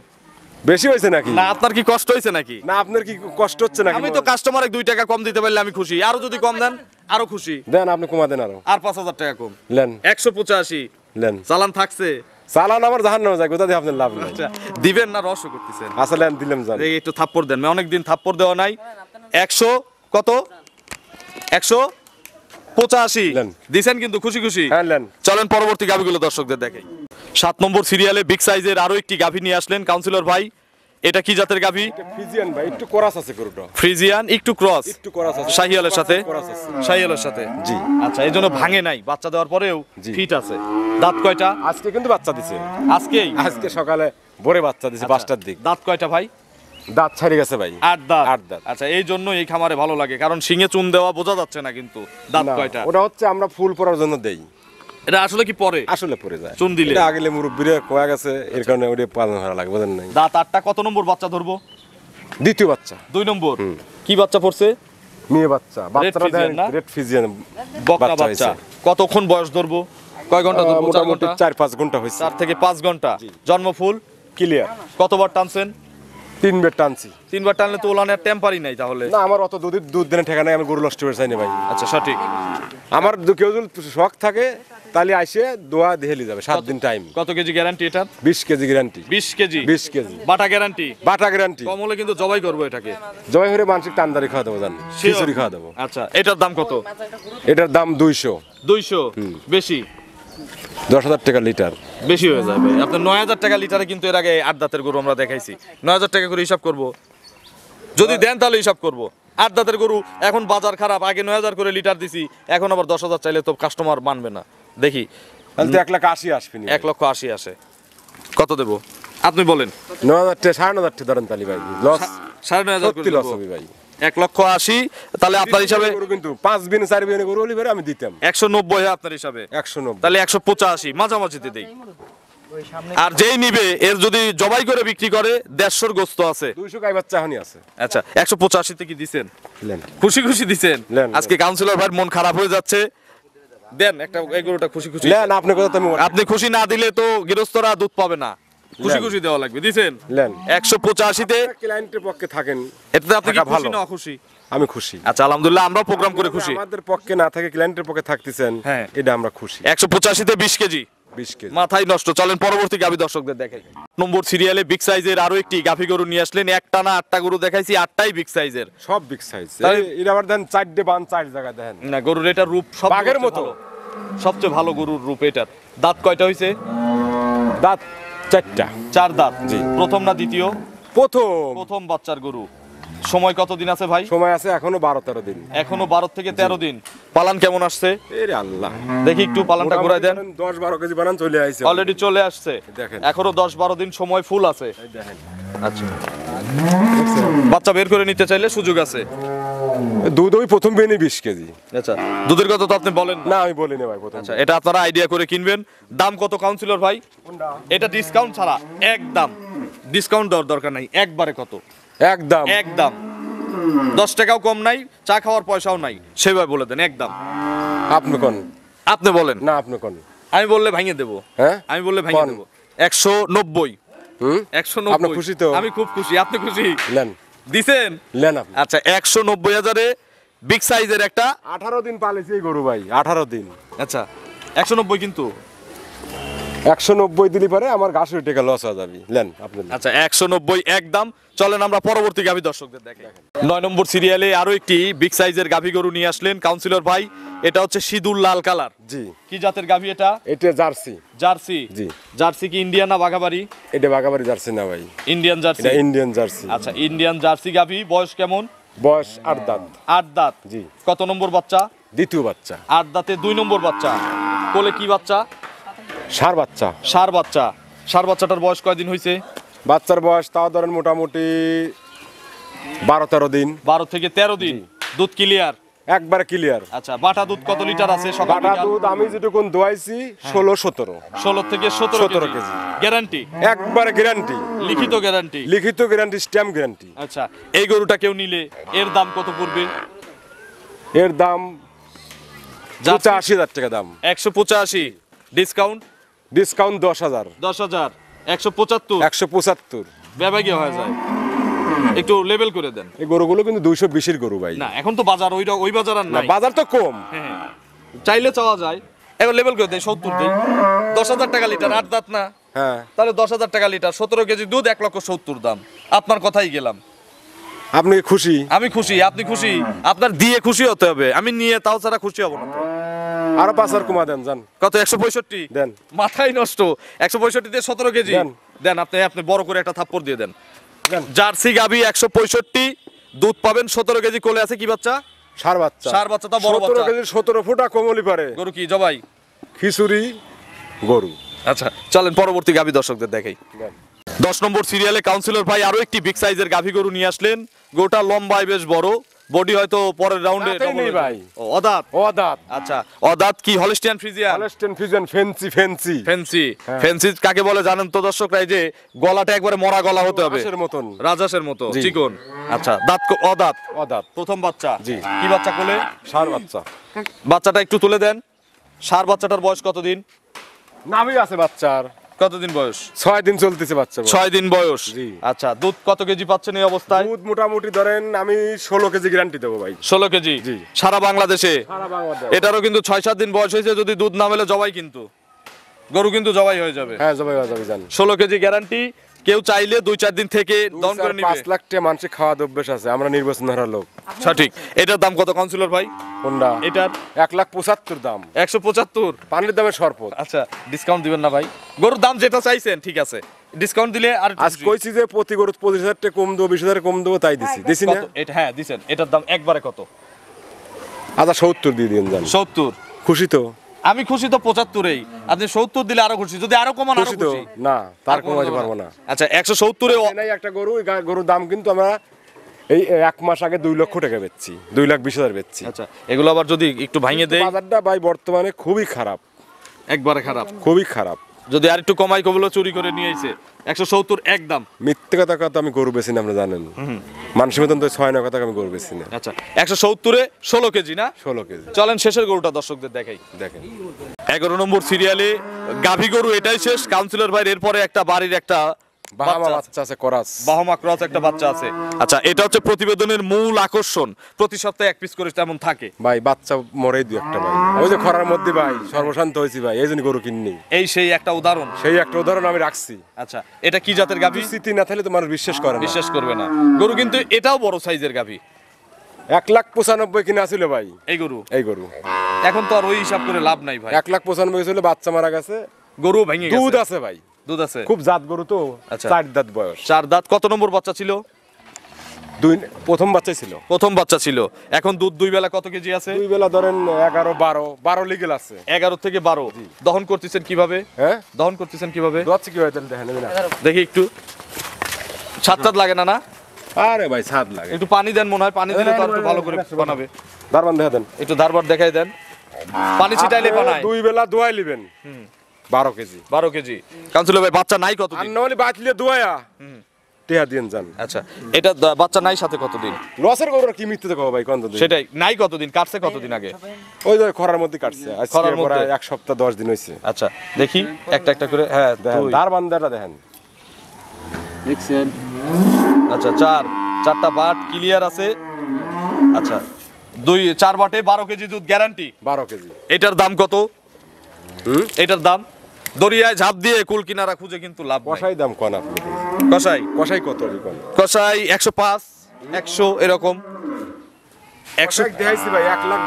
Speaker 1: বেশি হয়েছে নাকি না
Speaker 2: আপনার কি কষ্ট হয়েছে নাকি না আপনার কি কষ্ট হচ্ছে নাকি আমি তো কাস্টমারে 2 টাকা কম দিতে পারলে আমি খুশি আরো যদি কম দেন আরো খুশি
Speaker 1: দেন আপনি কমা দেন আরো আর 5000 টাকা কম লেন
Speaker 2: 185 লেন চালান থাকছে
Speaker 1: চালান আমার জাহান নামে যায় কোথা দিয়ে লাভ আচ্ছা,
Speaker 2: দিবেন না রসও করতেছেন
Speaker 1: আসলে আমি দিলাম জানি
Speaker 2: একটু দেন অনেকদিন থাপ্পড় দেওয়া নাই একশো কত একশো পঁচাশি দিছেন কিন্তু খুশি খুশি হ্যাঁ, চলেন পরবর্তী গাভিগুলো দর্শকদের দেখে সাত নম্বর সিরিয়ালে বিগ সাইজের আরো একটি গাভি নিয়ে আসলেন কাউন্সিলর ভাই এটা কি জাতের গাভি
Speaker 1: ফ্রিজিয়ান ভাই একটু ক্রস আছে গরুটা
Speaker 2: ফ্রিজিয়ান একটু ক্রস একটু ক্রস আছে শাহিয়ালের সাথে শাহিয়ালের
Speaker 1: সাথে জি আচ্ছা এই জন্য ভাঙে নাই বাচ্চা দেওয়ার পরেও ফিট আছে দাঁত কয়টা আজকে কিন্তু বাচ্চা দিছে আজকে আজকে সকালে ভোরে বাচ্চা দিছে আচ্ছা। পাঁচটার দিক দাঁত কয়টা ভাই দাঁত ছাড়ি গেছে ভাই আট দাঁত আট দাঁত আচ্ছা এই
Speaker 2: জন্য এই খামারে ভালো লাগে কারণ শিঙে চুন দেওয়া বোঝা যাচ্ছে না কিন্তু দাঁত কয়টা ওটা হচ্ছে আমরা ফুল পরার জন্য দেই এটা আসলে কি পরে আসলে পরে যায় চুন দিলে
Speaker 1: এটা কয়া গেছে এর কারণে ওটা পালন লাগবে বুঝেন নাই দাঁত আটটা কত নম্বর বাচ্চা ধরবো দ্বিতীয় বাচ্চা দুই নম্বর কি বাচ্চা পড়ছে মেয়ে বাচ্চা বাচ্চাটা দেন রেড ফিজিয়ান বাচ্চা কতক্ষণ
Speaker 2: বয়স ধরবো কয় ঘন্টা চার ঘন্টা চার পাঁচ ঘন্টা হয়েছে চার থেকে পাঁচ ঘন্টা জন্মফুল
Speaker 1: ক্লিয়ার কতবার টানছেন তিনবার টানছি তিনবার টানলে তো ওলানের নাই তাহলে না আমার অত দুধ দুধ দিনে ঠেকা নাই আমি গরু নষ্ট করে চাই ভাই আচ্ছা সঠিক আমার কেউ যদি শখ থাকে তাহলে আসে দোয়া দিয়ে যাবে সাত দিন টাইম
Speaker 2: কত কেজি গ্যারান্টি এটা
Speaker 1: বিশ কেজি গ্যারান্টি
Speaker 2: বিশ কেজি বিশ কেজি বাটা গ্যারান্টি বাটা গ্যারান্টি কমলে কিন্তু জবাই করবো এটাকে
Speaker 1: জবাই করে মানসিক টান্দারি খাওয়া দেবো জান খিচুড়ি খাওয়া দেবো
Speaker 2: আচ্ছা এটার দাম কত
Speaker 1: এটার দাম দুইশো
Speaker 2: দুইশো বেশি
Speaker 1: দশ হাজার টাকা লিটার
Speaker 2: বেশি হয়ে যাবে আপনার নয় হাজার টাকা লিটারে কিন্তু এর আগে আট দাঁতের গরু আমরা দেখাইছি নয় হাজার টাকা করে হিসাব করবো যদি দেন তাহলে হিসাব করবো আট দাঁতের গরু এখন বাজার খারাপ আগে নয় হাজার করে লিটার দিছি এখন আবার দশ হাজার চাইলে তো কাস্টমার মানবে না দেখি এক লক্ষ আশি আসবে এক লক্ষ আশি আসে কত দেব
Speaker 1: আপনি বলেন এক লক্ষ আশি তাহলে আপনার হিসাবে কিন্তু পাঁচ বিন চার বিন গরু আমি দিতাম একশো নব্বই আপনার
Speaker 2: হিসাবে একশো নব্বই তাহলে একশো পঁচাশি মাঝামাঝিতে দিই আর যেই নিবে এর যদি জবাই করে বিক্রি করে দেড়শোর গোস্ত আছে
Speaker 1: দুইশো গাই বাচ্চা হানি আছে
Speaker 2: আচ্ছা একশো পঁচাশিতে কি দিচ্ছেন খুশি খুশি দিচ্ছেন আজকে কাউন্সিলর ভাই মন খারাপ হয়ে যাচ্ছে দেন একটা
Speaker 1: এই গরুটা খুশি খুশি নেন আপনি কথা
Speaker 2: তুমি আপনি খুশি না দিলে তো গৃহস্থরা দুধ পাবে না খুশি খুশি দেওয়া লাগবে দিছেন
Speaker 1: নেন 185 তে ক্লায়েন্টের পক্ষে থাকেন এতে আপনি কি খুশি না খুশি আমি খুশি আচ্ছা আলহামদুলিল্লাহ আমরা প্রোগ্রাম করে খুশি আমাদের পক্ষে না থাকে ক্লায়েন্টের পক্ষে থাকতেছেন হ্যাঁ এটা আমরা খুশি 185 তে 20 কেজি
Speaker 2: মাথায় নষ্ট চলেন পরবর্তী গাভী দর্শকদের দেখাই নম্বর সিরিয়ালে বিগ সাইজের আরো একটি গাভী গরু নিয়ে আসলেন একটা না আটটা গরু দেখাইছি আটটাই বিগ সাইজের সব বিগ সাইজ
Speaker 1: এর আবার দেন চারটে বান চার জায়গা দেখেন
Speaker 2: না গরুর এটা রূপ সব আগের মতো সবচেয়ে ভালো গরুর রূপ এটার দাঁত কয়টা হইছে দাঁত চারটা চার দাঁত জি প্রথম না দ্বিতীয় প্রথম প্রথম বাচ্চার গরু সময় কতদিন আছে ভাই
Speaker 1: সময় আছে এখনো বারো তেরো দিন
Speaker 2: এখনো বারো থেকে তেরো দিন পালান কেমন আসছে আল্লাহ দেখি একটু পালানটা ঘুরাই দেন দশ বারো কেজি পালান চলে আসছে অলরেডি চলে আসছে দেখেন এখনো দশ বারো দিন সময় ফুল আছে আচ্ছা। বাচ্চা বের করে নিতে চাইলে সুযোগ আছে
Speaker 1: দুধ ওই প্রথম বেনি বিশ কেজি আচ্ছা
Speaker 2: দুধের কথা তো আপনি বলেন না আমি বলি না ভাই প্রথম আচ্ছা এটা আপনারা আইডিয়া করে কিনবেন দাম কত কাউন্সিলর ভাই এটা ডিসকাউন্ট ছাড়া একদম ডিসকাউন্ট দেওয়ার দরকার নাই একবারে কত একদম একদম দশ টাকাও কম নাই চা খাওয়ার পয়সাও নাই সেভাবে বলে দেন একদম আপনি কোন আপনি বলেন না আপনি কোন আমি বললে ভাঙিয়ে দেবো হ্যাঁ আমি বললে ভাঙিয়ে দেবো একশো নব্বই
Speaker 1: একশো নব্বই খুশি তো আমি খুব খুশি আপনি খুশি নেন দিছেন নেন আচ্ছা একশো নব্বই হাজারে বিগ সাইজের একটা আঠারো দিন পালেছি গরু ভাই আঠারো দিন আচ্ছা একশো নব্বই কিন্তু একশো নব্বই দিলি পরে আমার গাছের টেকা লস হয়ে যাবে লেন আপনি
Speaker 2: আচ্ছা একশো নব্বই একদম চলেন আমরা পরবর্তী গাভী দর্শকদের দেখেন নয় নম্বর সিরিয়ালে আরো একটি বিগ সাইজের গাভী গরু নিয়ে আসলেন কাউন্সিলর ভাই এটা হচ্ছে সিঁদুর লাল কালার জি কি জাতের গাভী এটা এটা জার্সি জার্সি জি জার্সি কি ইন্ডিয়ান না বাঘাবাড়ি এটা বাঘাবাড়ি জার্সি না ভাই
Speaker 1: ইন্ডিয়ান জার্সি ইন্ডিয়ান জার্সি আচ্ছা
Speaker 2: ইন্ডিয়ান জার্সি গাভী বয়স কেমন বয়স আট দাঁত আট দাঁত জি কত নম্বর বাচ্চা দ্বিতীয় বাচ্চা আট দাঁতে দুই নম্বর বাচ্চা কোলে কি বাচ্চা সার বাচ্চা সার বাচ্চা সার বাচ্চাটার বয়স কয়দিন হয়েছে
Speaker 1: বাচ্চার বয়স তাও ধরেন মোটামুটি বারো তেরো দিন বারো থেকে
Speaker 2: তেরো দিন দুধ ক্লিয়ার একবার ক্লিয়ার আচ্ছা বাটা দুধ কত লিটার আছে বাটা দুধ
Speaker 1: আমি যেটুকু দোয়াইছি হ্যাঁ। ষোলো সতেরো ষোলো থেকে সতেরো সতেরো কেজি গ্যারান্টি একবার গ্যারান্টি লিখিত গ্যারান্টি লিখিত গ্যারান্টি স্ট্যাম্প গ্যারান্টি আচ্ছা এই গরুটা কেউ নিলে এর দাম কত পড়বে এর দাম আশি হাজার টাকা দাম একশো পঁচাশি ডিসকাউন্ট ডিসকাউন্ট দশ হাজার
Speaker 2: দশ হাজার একশো পঁচাত্তর
Speaker 1: একশো পঁচাত্তর
Speaker 2: ব্যাপারে হয়ে যায় একটু লেভেল করে দেন
Speaker 1: এই গরুগুলো কিন্তু দুইশো বিশের গরু ভাই না
Speaker 2: এখন তো বাজার ওই ওই বাজার আর না বাজার তো
Speaker 1: কম হ্যাঁ, হ্যাঁ, হ্যাঁ।
Speaker 2: চাইলে চাওয়া যায় এখন লেভেল করে দেয় সত্তর দিন দশ হাজার টাকা লিটার আট দাঁত না হ্যাঁ তাহলে দশ হাজার টাকা লিটার সতেরো কেজি দুধ এক লক্ষ সত্তর দাম আপনার কথাই গেলাম আপনি খুশি আমি খুশি আপনি খুশি আপনার দিয়ে খুশি হতে হবে আমি নিয়ে তাও ছাড়া খুশি হব না
Speaker 1: আরো পাঁচ হাজার কমা দেন যান
Speaker 2: কত একশো পঁয়ষট্টি দেন মাথায় নষ্ট একশো দিয়ে সতেরো কেজি দেন আপনি আপনি বড় করে একটা থাপ্পড় দিয়ে দেন জার্সি গাবি একশো পঁয়ষট্টি দুধ পাবেন সতেরো কেজি
Speaker 1: কোলে আছে কি বাচ্চা সার বাচ্চা সার বাচ্চা তো বড় বাচ্চা কেজি সতেরো ফুটা কমলি পারে গরু কি জবাই
Speaker 2: খিচুড়ি গরু আচ্ছা চলেন পরবর্তী গাবি দর্শকদের দেখাই দশ নম্বর সিরিয়ালে কাউন্সিলর ভাই আরো একটি বিগ সাইজের গাভি গরু নিয়ে আসলেন গোটা লম্বায় বেশ বড় বডি হয়তো পরের রাউন্ডে নেই ভাই অদাত অদাত আচ্ছা অদাত কি Holstein Friesian Holstein Friesian fancy fancy fancy fancy কাকে বলে জানেন তো দর্শকরা এই যে গলাটা একবারে মরা গলা হতে হবে রাজাসের মতন রাজাসের মতো চিকন আচ্ছা হ্যাঁ। দাঁত অদাত অদাত প্রথম বাচ্চা জি কি বাচ্চা কোলে সার বাচ্চা বাচ্চাটা একটু তুলে দেন সার বাচ্চাটার বয়স কতদিন নাভি আছে বাচ্চার কতদিন বয়স
Speaker 1: ছয় দিন চলতেছে বাচ্চা ছয় দিন
Speaker 2: বয়স আচ্ছা দুধ কত কেজি পাচ্ছেন এই অবস্থায় দুধ মোটামুটি ধরেন আমি ষোলো কেজি গ্যারান্টি দেবো ভাই ষোলো কেজি সারা বাংলাদেশে এটারও কিন্তু ছয় সাত দিন বয়স হয়েছে যদি দুধ না মেলে জবাই কিন্তু গরু কিন্তু জবাই হয়ে যাবে হ্যাঁ
Speaker 1: জবাই হয়ে যাবে জানি
Speaker 2: ষোলো কেজি গ্যারান্টি কেউ চাইলে দুই চার দিন থেকে দন করে নিবে 5
Speaker 1: লাখ টা মানুষে খাওয়া অভ্যাস আছে আমরা নির্বাচন ধরা লোক সঠিক এটার দাম কত কাউন্সিলর ভাই কোনটা এটার 1 লাখ 75 দাম
Speaker 2: 175 পানির দামে সরপত আচ্ছা ডিসকাউন্ট দিবেন না ভাই গরুর দাম যেটা চাইছেন ঠিক আছে ডিসকাউন্ট দিলে
Speaker 1: আর আজ কইছি যে প্রতি গরুর 25000 টাকা কম দেব 20000 কম দেব তাই দিছি দিছি না এটা হ্যাঁ
Speaker 2: দিছেন এটার দাম একবারে কত
Speaker 1: আচ্ছা 70 দিয়ে দেন জান 70 খুশি তো আমি
Speaker 2: খুশি তো পঁচাত্তরেই আপনি সত্তর দিলে আরো খুশি যদি আরো কমান খুশি তো
Speaker 1: না তার কমাতে পারবো না আচ্ছা একশো সত্তরে একটা গরু গরুর দাম কিন্তু আমরা এই এক মাস আগে দুই লক্ষ টাকা বেচছি দুই লাখ বিশ হাজার বেচছি আচ্ছা এগুলো আবার যদি একটু ভাঙিয়ে দেয় বাজারটা ভাই বর্তমানে খুবই খারাপ
Speaker 2: একবারে খারাপ খুবই খারাপ যদি আর একটু কমাই কবলো চুরি করে নিয়ে এসে একশো সত্তর একদম
Speaker 1: মিথ্যে কথা কথা আমি গরু বেশি না আপনি জানেন মানুষের মতন তো ছয় না কথা আমি গরু বেশি না আচ্ছা একশো সত্তরে ষোলো কেজি না ষোলো কেজি
Speaker 2: চলেন শেষের গরুটা দর্শকদের দেখাই দেখেন এগারো নম্বর সিরিয়ালে গাভী গরু এটাই শেষ কাউন্সিলর ভাইয়ের এরপরে একটা বাড়ির একটা আচ্ছা, এটা গরু আচ্ছা, কি জাতের গাভী স্থিতি না থাকলে তো মানুষ বিশ্বাস করে বিশ্বাস করবে না গরু কিন্তু এটাও বড় সাইজের গাভী
Speaker 1: এক লাখ পঁচানব্বই কিনা ছিল ভাই এই গরু এই গরু এখন তো আর ওই হিসাব করে লাভ নাই ভাই এক লাখ পঁচানব্বই ছিল বাচ্চা মারা গেছে গরু ভেঙে দুধ আছে ভাই দুধ আছে খুব জাত গরু তো
Speaker 2: আচ্ছা। চার দাঁত বয়স চার দাঁত কত নম্বর বাচ্চা ছিল দুই প্রথম বাচ্চা ছিল প্রথম বাচ্চা ছিল এখন দুধ দুই বেলা কত কেজি আছে দুই বেলা ধরেন এগারো বারো বারো লিগেল আছে এগারো থেকে বারো দহন করতেছেন কিভাবে হ্যাঁ দহন করতেছেন কিভাবে দোয়াচ্ছে কিভাবে দেখেন দেখি একটু লাগে না না আরে ভাই ছাদ লাগে একটু পানি দেন মনে হয় পানি দিলে তো একটু ভালো করে হ্যাঁ, হ্যাঁ, বানাবে দারবার দেখা দেন একটু দারবার দেখাই দেন পানি ছিটাইলে বানায় দুই
Speaker 1: বেলা দোয়াই নেবেন হুম
Speaker 2: বারো কেজি বারো কেজি কাউন্সিলর ভাই বাচ্চা নাই কত আর নলি বাঁচলে দুয়া
Speaker 1: টেহা দিন জান আচ্ছা এটা বাচ্চা নাই সাথে কতদিন লসের গরুর কি মিথ্যে কব ভাই কতদিন সেটাই
Speaker 2: নাই কতদিন কাটছে কতদিন আগে
Speaker 1: ওই যে খরার মধ্যে কাটছে খরার মধ্যে এক সপ্তাহ 10 দিন হইছে আচ্ছা দেখি একটা একটা করে হ্যাঁ দেখেন তার বান্দাটা দেখেন
Speaker 2: দেখছেন আচ্ছা চার চারটা বাট ক্লিয়ার আছে আচ্ছা দুই চার বাটে বারো কেজি দুধ গ্যারান্টি বারো কেজি এটার দাম কত হুম এটার দাম দরিয়ায় ঝাঁপ দিয়ে কুল কিনারা খুঁজে কিন্তু লাভ কষাই দাম কন আপনি কষাই
Speaker 1: কষাই কত কষাই একশো পাঁচ একশো এরকম একশো ভাই এক লাখ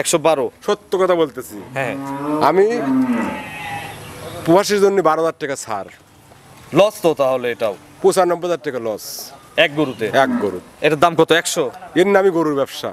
Speaker 1: একশো বারো সত্য কথা বলতেছি হ্যাঁ আমি বারো হাজার টাকা ছাড় লস তো তাহলে এটাও পঁচানব্বই হাজার টাকা লস এক গরুতে এক গরু এটার দাম কত একশো এর গরুর ব্যবসা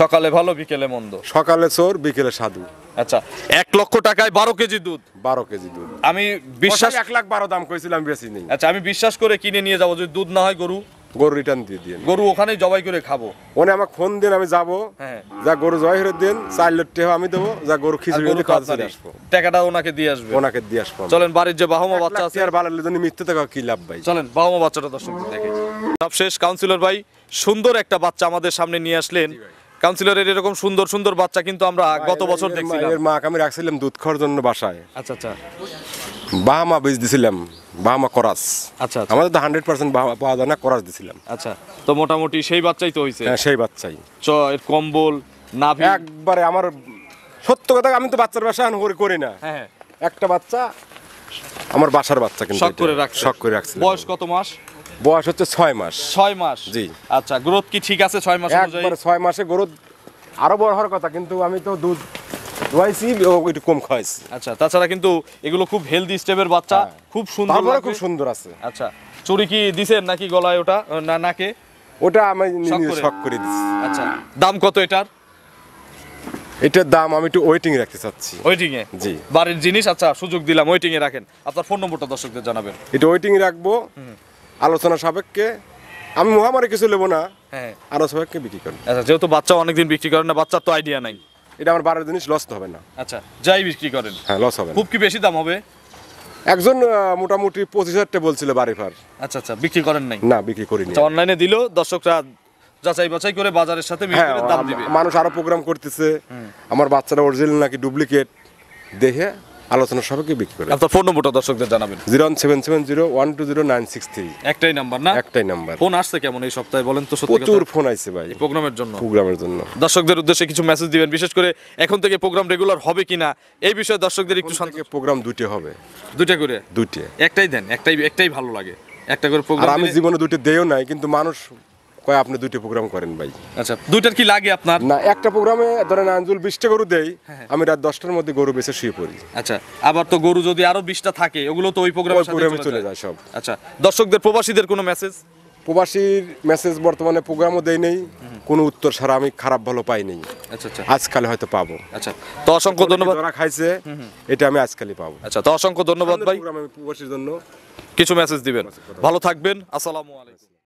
Speaker 1: সকালে ভালো বিকেলে মন্দ সকালে চোর বিকেলে সাধু আচ্ছা এক লক্ষ টাকায় বারো কেজি দুধ বারো কেজি দুধ আমি বিশ্বাস এক লাখ বারো দাম
Speaker 2: করেছিলাম বেশি নেই আচ্ছা আমি বিশ্বাস করে কিনে নিয়ে যাবো যদি দুধ না হয় গরু গরু রিটার্ন দিয়ে দিন গরু ওখানে জবাই
Speaker 1: করে খাবো ওখানে আমার ফোন দিন আমি যাবো হ্যাঁ। যা গরু জবাই করে দিন চার লোট আমি দেবো যা গরু খিচুড়ি দিয়ে আসবো
Speaker 2: টাকাটা ওনাকে দিয়ে আসবে ওনাকে দিয়ে আসবো চলেন বাড়ির যে বাহমা বাচ্চা আছে আর বাড়ির জন্য মৃত্যু টাকা কি লাভ ভাই চলেন বাহমা বাচ্চাটা দর্শক দেখে সব শেষ কাউন্সিলর ভাই সুন্দর একটা বাচ্চা আমাদের সামনে নিয়ে আসলেন কাউন্সিলরের এরকম সুন্দর সুন্দর বাচ্চা কিন্তু আমরা গত বছর দেখছিলাম এর
Speaker 1: মা আমি রাখছিলাম দুধ খাওয়ার জন্য বাসায় আচ্ছা আচ্ছা বাহামা বীজ দিছিলাম বাহামা করাস আচ্ছা, আচ্ছা। আমাদের তো হান্ড্রেড পার্সেন্ট পাওয়া যায় না করাস দিছিলাম আচ্ছা
Speaker 2: তো মোটামুটি সেই বাচ্চাই তো হয়েছে হ্যাঁ, সেই বাচ্চাই চ এর কম্বল না
Speaker 1: একবারে আমার সত্য কথা আমি তো বাচ্চার বাসা করি না হ্যাঁ, হ্যাঁ একটা বাচ্চা আমার বাসার বাচ্চা কিন্তু শখ করে রাখছে শখ করে রাখছে বয়স কত মাস বয়স হচ্ছে ছয় মাস ছয় মাস জি আচ্ছা গ্রোথ কি ঠিক আছে ছয় মাস অনুযায়ী ছয় মাসে গ্রোথ আরো বড় হওয়ার কথা কিন্তু আমি তো দুধ
Speaker 2: দোয়াইছি একটু কম খাওয়াইছি আচ্ছা তাছাড়া কিন্তু এগুলো খুব হেলদি স্টেপের বাচ্চা হ্যাঁ। খুব সুন্দর খুব
Speaker 1: সুন্দর আছে আচ্ছা
Speaker 2: চুরি কি দিছেন নাকি গলায় ওটা না নাকে
Speaker 1: ওটা আমি শখ করে দিচ্ছি
Speaker 2: আচ্ছা দাম কত এটার
Speaker 1: এটার দাম আমি একটু ওয়েটিং রাখতে চাচ্ছি
Speaker 2: ওয়েটিং এ জি বাড়ির জিনিস আচ্ছা সুযোগ দিলাম ওয়েটিং এ রাখেন আপনার ফোন নম্বরটা দর্শকদের জানাবেন
Speaker 1: এটা ওয়েটিং রাখবো আলোচনা সাপেক্ষে আমি মহামারী কিছু নেবো না হ্যাঁ আরো সবাইকে বিক্রি করি
Speaker 2: আচ্ছা যেহেতু বাচ্চা অনেকদিন বিক্রি করেন না বাচ্চার তো আইডিয়া নাই
Speaker 1: এটা আমার বারো জিনিস লস হবে না আচ্ছা
Speaker 2: যাই বিক্রি করেন হ্যাঁ লস হবে খুব
Speaker 1: কি বেশি দাম হবে একজন মোটামুটি পঁচিশ হাজারটা বলছিল বাড়ি
Speaker 2: ফার আচ্ছা আচ্ছা বিক্রি করেন নাই না বিক্রি না অনলাইনে দিল দর্শকরা যাচাই বাছাই করে বাজারের সাথে হ্যাঁ, দাম
Speaker 1: দিবে মানুষ আরো প্রোগ্রাম করতেছে আমার বাচ্চাটা অরিজিনাল নাকি ডুপ্লিকেট দেখে আলোচনা সবাইকে বিক্রি করে আপনার ফোন নম্বরটা দর্শকদের জানাবেন zero one seven seven zero one two zero nine six three
Speaker 2: একটাই নাম্বার না একটাই নাম্বার ফোন আসছে কেমন এই সপ্তাহে বলেন তো প্রচুর ফোন আইছে ভাই প্রোগ্রামের জন্য প্রোগ্রামের জন্য দর্শকদের উদ্দেশ্যে কিছু মেসেজ দিবেন বিশেষ করে এখন থেকে প্রোগ্রাম রেগুলার হবে কিনা এই বিষয়ে দর্শকদের একটু সঙ্গে প্রোগ্রাম দুটি হবে দুইটা করে দুটি একটাই দেন একটাই একটাই ভালো লাগে একটা করে প্রোগ্রাম আমি
Speaker 1: জীবনে দুটি দেও নাই কিন্তু মানুষ কয় আপনি দুইটা প্রোগ্রাম করেন ভাই আচ্ছা দুইটার কি লাগে আপনার না একটা প্রোগ্রামে ধরেন আঞ্জুল বিশটা গরু দেই হ্যাঁ, হ্যাঁ। আমি রাত দশটার মধ্যে গরু বেছে শুয়ে পড়ি
Speaker 2: আচ্ছা আবার তো গরু যদি আরো বিশটা থাকে ওগুলো তো ওই প্রোগ্রামে প্রোগ্রামে চলে যায় সব আচ্ছা দর্শকদের প্রবাসীদের কোনো মেসেজ
Speaker 1: প্রবাসীর মেসেজ বর্তমানে প্রোগ্রামও দেয় নেই কোনো উত্তর সারা আমি খারাপ ভালো পাই নেই আচ্ছা, আচ্ছা। আজকাল হয়তো পাবো আচ্ছা তো অসংখ্য ধন্যবাদ খাইছে এটা আমি আজকালই পাবো আচ্ছা তো অসংখ্য ধন্যবাদ ভাই প্রবাসীর জন্য
Speaker 2: কিছু মেসেজ দিবেন ভালো থাকবেন
Speaker 1: আসসালামু আলাইকুম